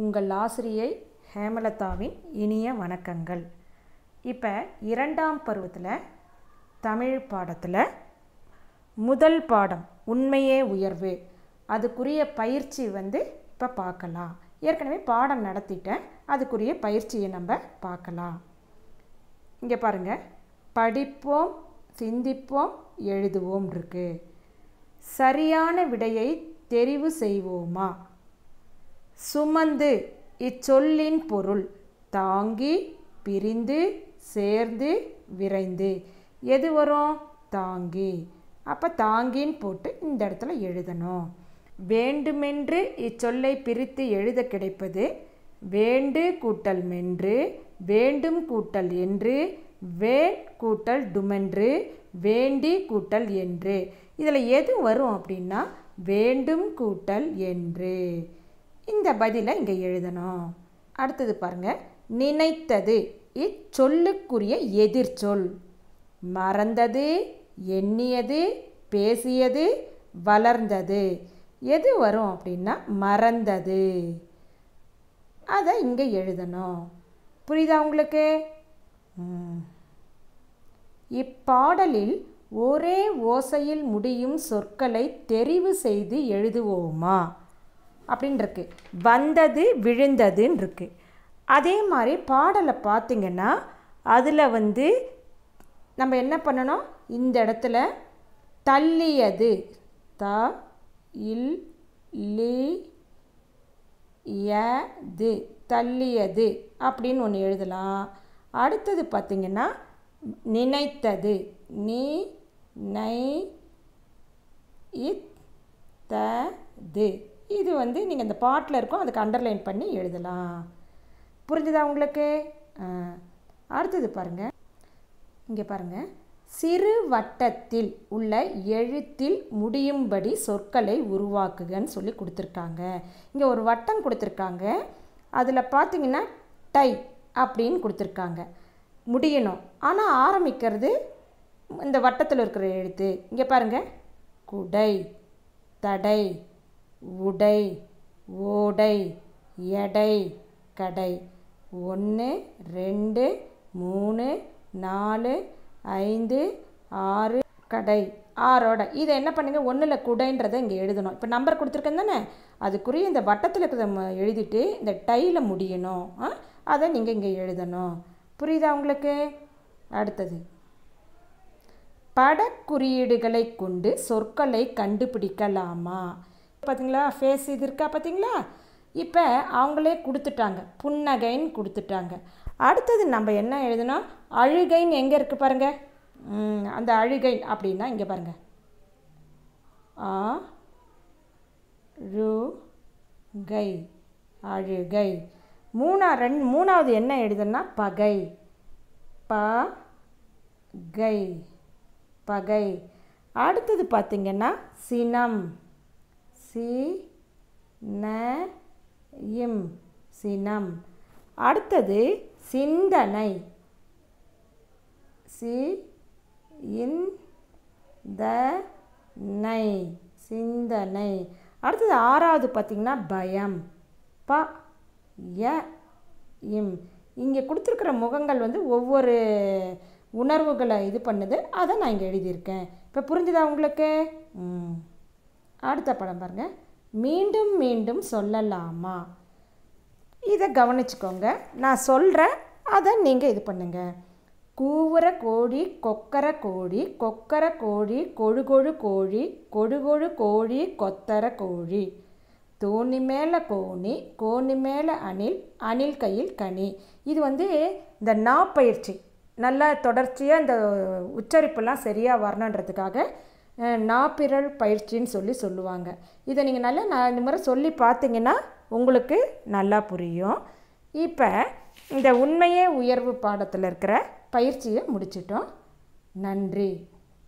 உங்கள் ஆசிரியை ஹேமலதாவின் இனிய வணக்கங்கள் இப்போ இரண்டாம் பருவத்தில் தமிழ் பாடத்தில் முதல் பாடம் உண்மையே உயர்வு அதுக்குரிய பயிற்சி வந்து இப்போ பார்க்கலாம் ஏற்கனவே பாடம் நடத்திட்டேன் அதுக்குரிய பயிற்சியை நம்ம பார்க்கலாம் இங்கே பாருங்கள் படிப்போம் சிந்திப்போம் எழுதுவோம் இருக்குது சரியான விடையை தெரிவு செய்வோமா சுமந்து இச்சொல்லின் பொருள் தாங்கி பிரிந்து சேர்ந்து விரைந்து எது வரும் தாங்கி அப்போ தாங்கின்னு போட்டு இந்த இடத்துல எழுதணும் வேண்டுமென்று இச்சொல்லை பிரித்து எழுத கிடைப்பது வேண்டு கூட்டல் மென்று வேண்டும் கூட்டல் என்று வே கூட்டல் டுமென்று வேண்டி கூட்டல் என்று இதில் எது வரும் அப்படின்னா வேண்டும் கூட்டல் என்று இந்த பதிலை இங்கே எழுதணும் அடுத்தது பாருங்கள் நினைத்தது இச்சொல்லுக்குரிய எதிர்ச்சொல் மறந்தது எண்ணியது பேசியது வளர்ந்தது எது வரும் அப்படின்னா மறந்தது அதை இங்கே எழுதணும் புரியுதா உங்களுக்கு இப்பாடலில் ஒரே ஓசையில் முடியும் சொற்களை தெரிவு செய்து எழுதுவோமா அப்படின்னு வந்தது விழுந்ததுன்னு இருக்குது அதே மாதிரி பாடலை பார்த்திங்கன்னா அதில் வந்து நம்ம என்ன பண்ணணும் இந்த இடத்துல தள்ளியது த இல் லி யது தள்ளியது அப்படின்னு ஒன்று எழுதலாம் அடுத்தது பார்த்திங்கன்னா நினைத்தது நீ நை இத்தது இது வந்து நீங்கள் இந்த பாட்டில் இருக்கும் அதுக்கு அண்டர்லைன் பண்ணி எழுதலாம் புரிஞ்சுதா உங்களுக்கு அடுத்தது பாருங்கள் இங்கே பாருங்கள் சிறு வட்டத்தில் உள்ள எழுத்தில் முடியும்படி சொற்களை உருவாக்குகன்னு சொல்லி கொடுத்துருக்காங்க இங்கே ஒரு வட்டம் கொடுத்துருக்காங்க அதில் பார்த்தீங்கன்னா டை அப்படின்னு கொடுத்துருக்காங்க முடியணும் ஆனால் ஆரம்பிக்கிறது இந்த வட்டத்தில் இருக்கிற எழுத்து இங்கே பாருங்கள் குடை தடை உடை ஓடை எடை கடை ஒன்று ரெண்டு மூணு நாலு ஐந்து ஆறு கடை ஆறோட இதை என்ன பண்ணுங்கள் ஒன்றில் குடைன்றதை இங்கே எழுதணும் இப்போ நம்பர் கொடுத்துருக்கேன் தானே அதுக்குரிய இந்த வட்டத்தில் இருக்கிறத எழுதிட்டு இந்த டையில் முடியணும் அதை நீங்கள் இங்கே எழுதணும் புரியுதா உங்களுக்கு அடுத்தது படக்குறியீடுகளை கொண்டு சொற்களை கண்டுபிடிக்கலாமா பார்த்தீங்களா ஃபேஸ் இது இருக்கா பார்த்தீங்களா இப்போ அவங்களே கொடுத்துட்டாங்க புன்னகைன்னு கொடுத்துட்டாங்க அடுத்தது நம்ம என்ன எழுதணும் அழுகைன்னு எங்கே இருக்குது பாருங்கள் அந்த அழுகை அப்படின்னா இங்கே பாருங்கள் ஆ கை அழுகை மூணா ரெண் மூணாவது என்ன எழுதுன்னா பகை ப கை பகை அடுத்தது பார்த்திங்கன்னா சினம் சி ந இம் சினம் அடுத்தது சிந்தனை சி இன் த நை சிந்தனை அடுத்தது ஆறாவது பார்த்திங்கன்னா பயம் ப ய இம் இங்கே கொடுத்துருக்குற முகங்கள் வந்து ஒவ்வொரு உணர்வுகளை இது பண்ணுது அதை நான் இங்கே எழுதியிருக்கேன் இப்போ புரிஞ்சுதா உங்களுக்கு ம் அடுத்த படம் பாருங்கள் மீண்டும் மீண்டும் சொல்லலாமா இதை கவனிச்சுக்கோங்க நான் சொல்கிறேன் அதை நீங்கள் இது பண்ணுங்கள் கூவுற கோழி கொக்கர கோழி கொக்கர கோழி கொழு கொழு கோழி கொழு கோழி கொத்தர கோழி தோணி மேலே கோணி கோணி மேலே அணில் அணில் கையில் கனி இது வந்து இந்த நா பயிற்சி நல்லா தொடர்ச்சியாக இந்த உச்சரிப்புலாம் சரியாக வரணுன்றதுக்காக நாப்பிரல் பயிற்சின்னு சொல்லி சொல்லுவாங்க இதை நீங்கள் நல்லா நான் இந்த முறை சொல்லி பார்த்தீங்கன்னா உங்களுக்கு நல்லா புரியும் இப்போ இந்த உண்மையே உயர்வு பாடத்தில் இருக்கிற பயிற்சியை முடிச்சிட்டோம் நன்றி